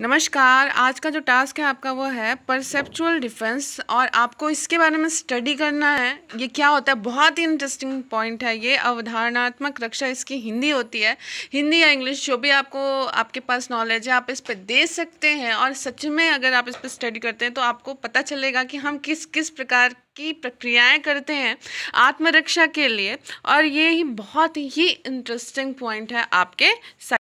नमस्कार आज का जो टास्क है आपका वो है परसेप्चुअल डिफेंस और आपको इसके बारे में स्टडी करना है ये क्या होता है बहुत ही इंटरेस्टिंग पॉइंट है ये अवधारणात्मक रक्षा इसकी हिंदी होती है हिंदी या इंग्लिश जो भी आपको आपके पास नॉलेज है आप इस पर दे सकते हैं और सच में अगर आप इस पर स्टडी करते हैं तो आपको पता चलेगा कि हम किस किस प्रकार की प्रक्रियाएं करते हैं आत्मरक्षा के लिए और ये ही बहुत ही इंटरेस्टिंग पॉइंट है आपके